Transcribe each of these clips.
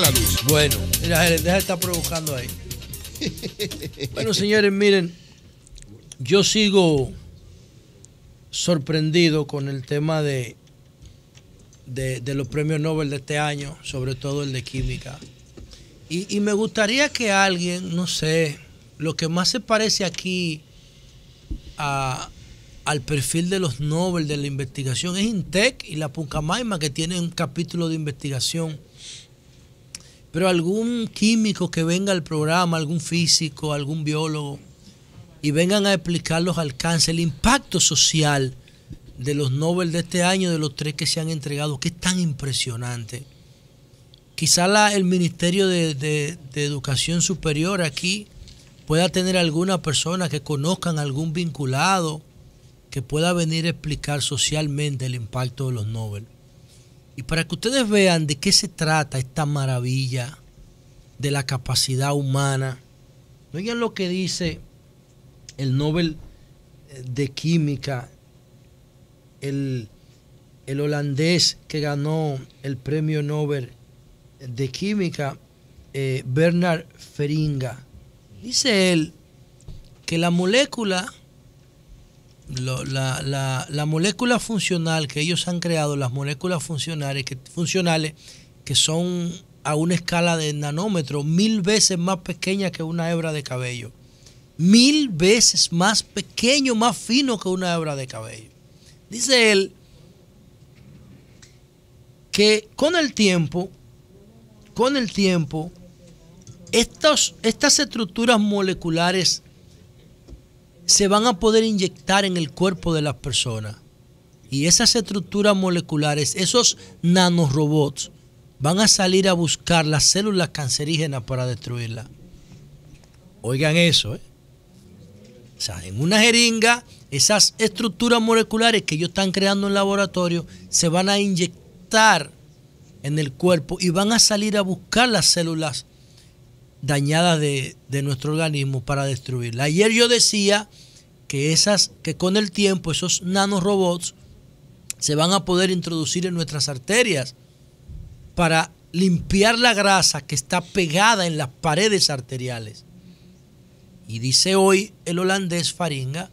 la luz. Bueno, mira, deja estar provocando ahí. Bueno, señores, miren, yo sigo sorprendido con el tema de, de, los premios Nobel de este año, sobre todo el de química. Y, me gustaría que alguien, no sé, lo que más se parece aquí al perfil de los Nobel de la investigación es Intec y la Puncamaima, que tienen un capítulo de investigación pero algún químico que venga al programa, algún físico, algún biólogo, y vengan a explicar los alcances, el impacto social de los Nobel de este año, de los tres que se han entregado, que es tan impresionante. Quizá el Ministerio de, de Educación Superior aquí pueda tener alguna persona que conozcan algún vinculado que pueda venir a explicar socialmente el impacto de los Nobel. Y para que ustedes vean de qué se trata esta maravilla de la capacidad humana, oigan lo que dice el Nobel eh, de Química, el, holandés que ganó el premio Nobel de Química, eh, Bernard Feringa. Dice él que la molécula la, molécula funcional que ellos han creado, las moléculas funcionales que, funcionales que son a una escala de nanómetro mil veces más pequeña que una hebra de cabello. Mil veces más pequeño, más fino que una hebra de cabello. Dice él que con el tiempo, con el tiempo, estas estructuras moleculares se van a poder inyectar en el cuerpo de las personas. Y esas estructuras moleculares, esos nanorobots, van a salir a buscar las células cancerígenas para destruirlas. Oigan eso, ¿eh? O sea, en una jeringa, esas estructuras moleculares que ellos están creando en laboratorio se van a inyectar en el cuerpo y van a salir a buscar las células dañadas de, nuestro organismo para destruirla. Ayer yo decía que esas, que con el tiempo esos nanorobots se van a poder introducir en nuestras arterias para limpiar la grasa que está pegada en las paredes arteriales. Y dice hoy el holandés Faringa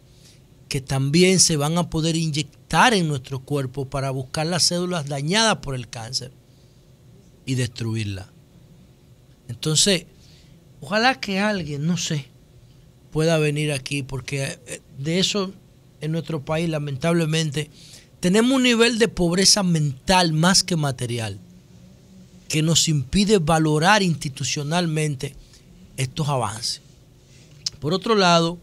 que también se van a poder inyectar en nuestro cuerpo para buscar las células dañadas por el cáncer y destruirla. Entonces, Ojalá que alguien, no sé, pueda venir aquí, porque eh, de eso en nuestro país, lamentablemente, tenemos un nivel de pobreza mental más que material, que nos impide valorar institucionalmente estos avances. Por otro lado,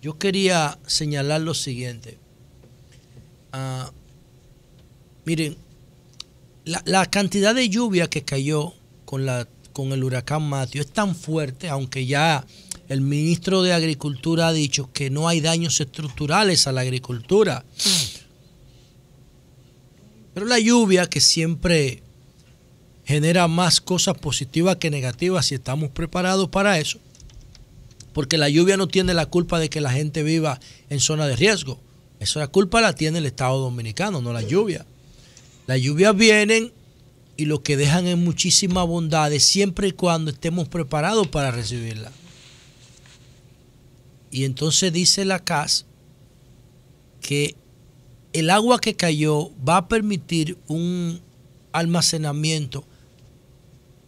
yo quería señalar lo siguiente. Ah, miren, la, la, cantidad de lluvia que cayó con la con el huracán Mateo es tan fuerte, aunque ya el ministro de Agricultura ha dicho que no hay daños estructurales a la agricultura. Pero la lluvia que siempre genera más cosas positivas que negativas si estamos preparados para eso, porque la lluvia no tiene la culpa de que la gente viva en zona de riesgo. Esa culpa la tiene el Estado Dominicano, no la lluvia. Las lluvias vienen y lo que dejan es muchísimas bondades siempre y cuando estemos preparados para recibirla. Y entonces dice la CAS que el agua que cayó va a permitir un almacenamiento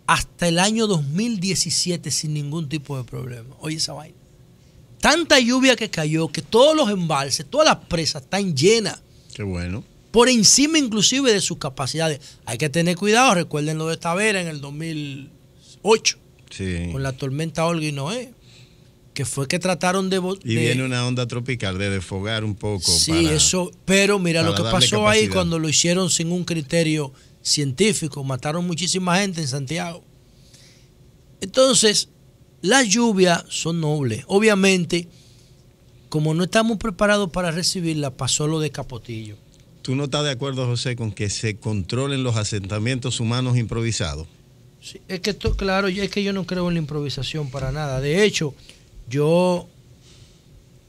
hasta el año 2017 sin ningún tipo de problema. Oye esa vaina. Tanta lluvia que cayó que todos los embalses, todas las presas están llenas. Qué bueno por encima inclusive de sus capacidades. Hay que tener cuidado, recuerden lo de vera en el 2008, con la tormenta Olga y Noé, que fue que trataron de... Y viene una onda tropical, de desfogar un poco. Sí, eso, pero mira lo que pasó ahí cuando lo hicieron sin un criterio científico, mataron muchísima gente en Santiago. Entonces, las lluvias son nobles. Obviamente, como no estamos preparados para recibirla, pasó lo de Capotillo. ¿Tú no estás de acuerdo, José, con que se controlen los asentamientos humanos improvisados? Sí, es que esto, claro, es que yo no creo en la improvisación para nada. De hecho, yo,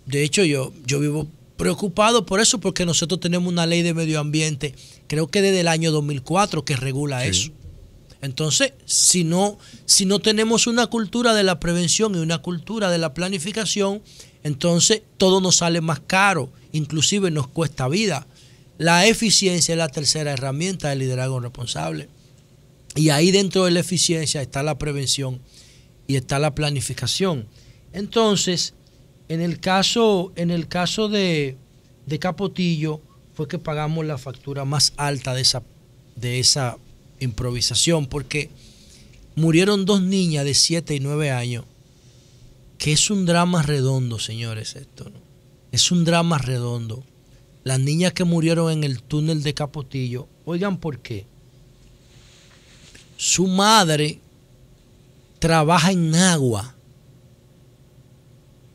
de hecho, yo, yo vivo preocupado por eso porque nosotros tenemos una ley de medio ambiente, creo que desde el año 2004 que regula eso. Entonces, si no, si no tenemos una cultura de la prevención y una cultura de la planificación, entonces todo nos sale más caro, inclusive nos cuesta vida la eficiencia es la tercera herramienta del liderazgo responsable. Y ahí dentro de la eficiencia está la prevención y está la planificación. Entonces, en el caso, en el caso de, Capotillo, fue que pagamos la factura más alta de esa, de esa improvisación, porque murieron dos niñas de 7 y 9 años, que es un drama redondo, señores, esto. ¿no? Es un drama redondo. Las niñas que murieron en el túnel de Capotillo, oigan por qué. Su madre trabaja en agua.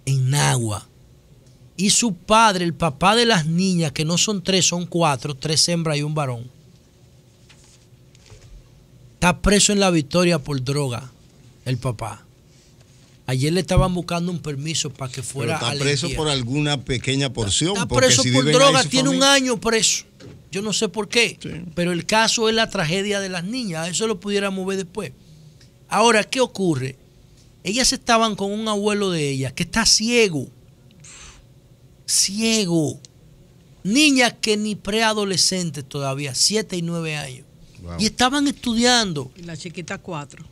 En agua. Y su padre, el papá de las niñas, que no son tres, son cuatro, tres hembras y un varón, está preso en la victoria por droga, el papá. Ayer le estaban buscando un permiso para que fuera. Pero está preso por alguna pequeña porción. Está, preso por droga, tiene un año preso. Yo no sé por qué. Pero el caso es la tragedia de las niñas. Eso lo pudiéramos ver después. Ahora, ¿qué ocurre? Ellas estaban con un abuelo de ellas que está ciego. Ciego. Niña que ni preadolescentes todavía, siete y nueve años. Y estaban estudiando. Y la chiquita cuatro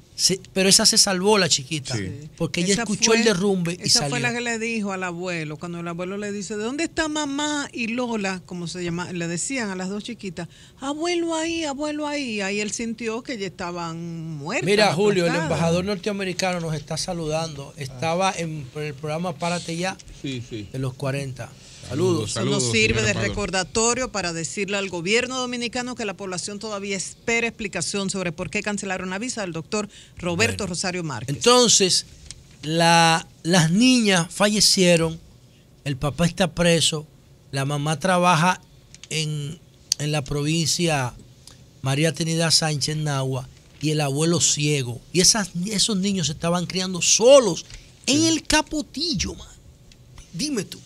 pero esa se salvó la chiquita, porque ella escuchó el derrumbe y esa fue la que le dijo al abuelo, cuando el abuelo le dice, ¿de dónde está mamá y Lola? Como se llama, le decían a las dos chiquitas, abuelo ahí, abuelo ahí. Ahí él sintió que ya estaban muertas. Mira, Julio, el embajador norteamericano nos está saludando. Estaba en el programa Párate Ya de los 40. Saludos. Eso nos sirve de recordatorio para decirle al gobierno dominicano que la población todavía espera explicación sobre por qué cancelaron la visa del doctor Roberto Rosario Márquez. Entonces, las niñas fallecieron, el papá está preso, la mamá trabaja en, la provincia María Trinidad Sánchez Nagua y el abuelo ciego. Y esas, esos niños se estaban criando solos en el capotillo, man. Dime tú.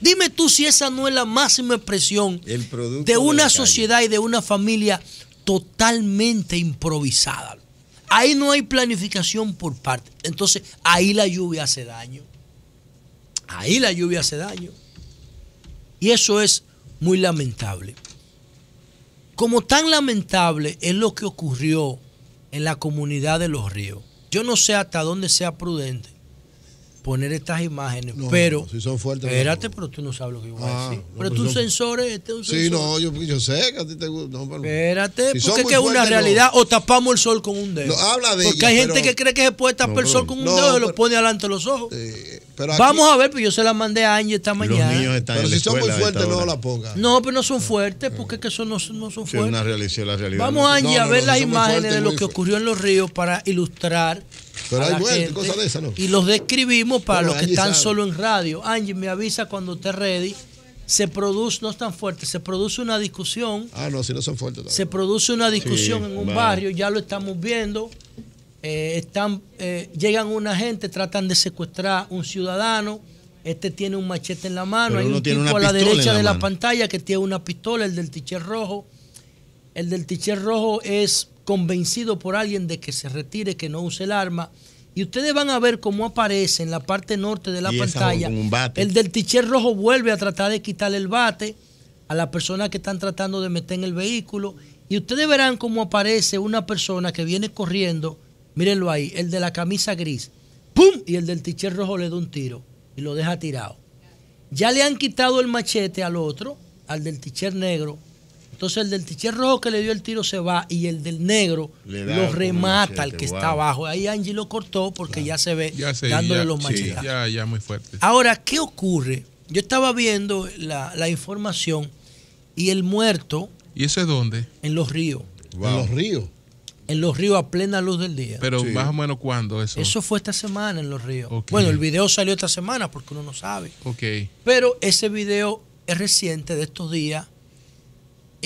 Dime, tú si esa no es la máxima expresión de una sociedad y de una familia totalmente improvisada. Ahí no hay planificación por parte. Entonces, ahí la lluvia hace daño. Ahí la lluvia hace daño. Y eso es muy lamentable. Como tan lamentable es lo que ocurrió en la comunidad de Los Ríos, yo no sé hasta dónde sea prudente poner estas imágenes, pero si son fuertes, espérate, pero tú no sabes lo que yo voy a ah, decir. pero pues tus sensores, este es un sensor. Sí, no, yo, yo, sé que a ti te gusta. Espérate, porque es que es una realidad o tapamos el sol con un dedo. habla de Porque hay gente que cree que se puede tapar el sol con un dedo y lo pone delante de los ojos. Vamos a ver, pero pues yo se la mandé a Angie esta mañana. Los niños están pero si son muy fuertes, no la ponga No, pero no son fuertes, porque es que eso no, son fuertes. Una realidad, la realidad Vamos, Angie, a ver las imágenes de lo que ocurrió en los ríos para ilustrar pero hay muerte, cosas de esas, ¿no? Y los describimos para los que están solo en radio. Angie, me avisa cuando esté ready. Se produce, no es tan fuerte, se produce una discusión. Ah, no, si no son fuertes. Se produce una discusión en un barrio, ya lo estamos viendo. Eh, están, eh, llegan una gente, tratan de secuestrar a un ciudadano. Este tiene un machete en la mano. Hay un tipo a la derecha de la pantalla que tiene una pistola, el del ticher rojo. El del ticher rojo es convencido por alguien de que se retire, que no use el arma. Y ustedes van a ver cómo aparece en la parte norte de la pantalla. El del ticher rojo vuelve a tratar de quitar el bate a la persona que están tratando de meter en el vehículo. Y ustedes verán cómo aparece una persona que viene corriendo. Mírenlo ahí, el de la camisa gris. ¡Pum! Y el del ticher rojo le da un tiro y lo deja tirado. Ya le han quitado el machete al otro, al del ticher negro, entonces el del tiché rojo que le dio el tiro se va y el del negro lo remata al que está abajo. Ahí Angie lo cortó porque ya se ve dándole los machetazos. ya, ya muy fuerte. Ahora, ¿qué ocurre? Yo estaba viendo la, información y el muerto. ¿Y ese es dónde? En los ríos. En los ríos. En los ríos a plena luz del día. Pero más o menos cuándo eso. Eso fue esta semana en los ríos. Bueno, el video salió esta semana porque uno no sabe. Ok. Pero ese video es reciente de estos días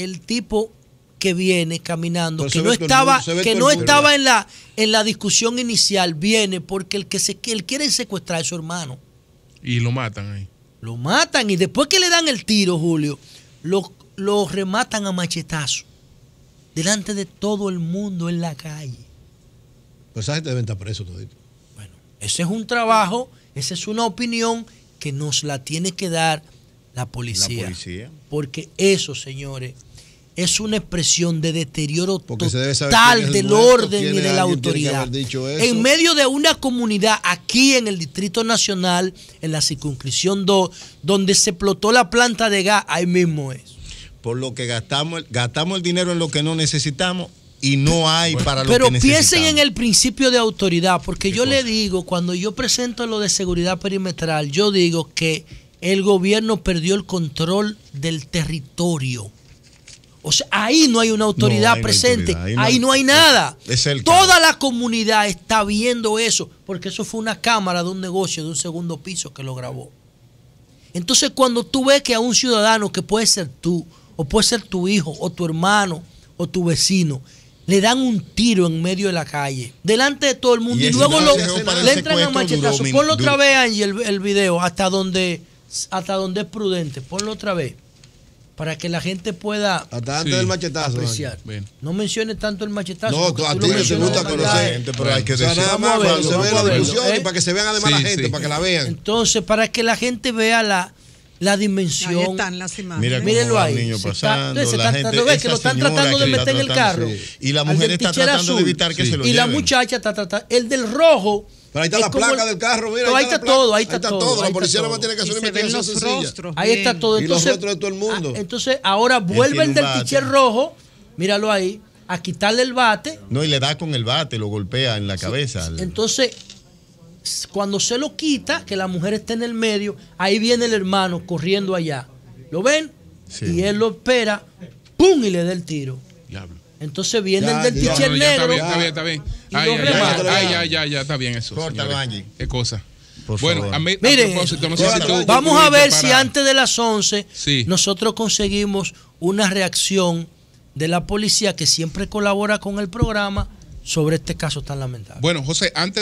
el tipo que viene caminando, que no estaba, que no estaba en la, en la discusión inicial, viene porque el que se quiere secuestrar a su hermano. Y lo matan ahí. Lo matan y después que le dan el tiro, Julio, lo, rematan a machetazo. Delante de todo el mundo en la calle. Pues esa gente debe estar preso todito. Bueno, ese es un trabajo, esa es una opinión que nos la tiene que dar la policía. La policía. Porque eso, señores, es una expresión de deterioro total del orden y de la autoridad. En medio de una comunidad aquí en el Distrito Nacional, en la circunscripción 2, donde se explotó la planta de gas, ahí mismo es. Por lo que gastamos, gastamos el dinero en lo que no necesitamos y no hay para lo Pero piensen en el principio de autoridad, porque yo le digo, cuando yo presento lo de seguridad perimetral, yo digo que el gobierno perdió el control del territorio. O sea, ahí no hay una autoridad presente, Ahí, no, hay nada. Toda la comunidad está viendo eso, porque eso fue una cámara de un negocio de un segundo piso que lo grabó. Entonces cuando tú ves que a un ciudadano que puede ser tú, o puede ser tu hijo, o tu hermano, o tu vecino, le dan un tiro en medio de la calle, delante de todo el mundo, y, luego lo, le entran a machetazo. Ponlo otra vez, Ángel, el, video, hasta donde, hasta donde es prudente. Ponlo otra vez para que la gente pueda Hasta antes del machetazo, No menciones tanto el machetazo. No, a ti te gusta conocer gente, pero hay que decir. para que se la discusión ¿eh? para que se vean además la gente, para que la vean. Entonces, para que la gente vea la, la dimensión. Ahí están las imágenes. ahí. Niño la gente, que lo están tratando de meter en el carro. Y la mujer está tratando de evitar que se lo Y la muchacha está tratando. El del rojo. Pero ahí está la placa del carro, mira. Ahí, está, todo, ahí está, ahí está todo. La policía no tener que hacer una investigación sencilla. Ahí está todo. Entonces, y los todo el ah, mundo. entonces, ahora vuelve el del ticher rojo, míralo ahí, a quitarle el bate. No, y le da con el bate, lo golpea en la cabeza. Entonces, cuando se lo quita, que la mujer está en el medio, ahí viene el hermano corriendo allá. ¿Lo ven? Y él lo espera, ¡pum! y le da el tiro. Entonces viene el del tiche negro. Está bien, está bien, está bien. ya, está bien eso. Qué cosa. bueno, vamos a ver si antes de las 11 nosotros conseguimos una reacción de la policía que siempre colabora con el programa sobre este caso tan lamentable. Bueno, José, antes.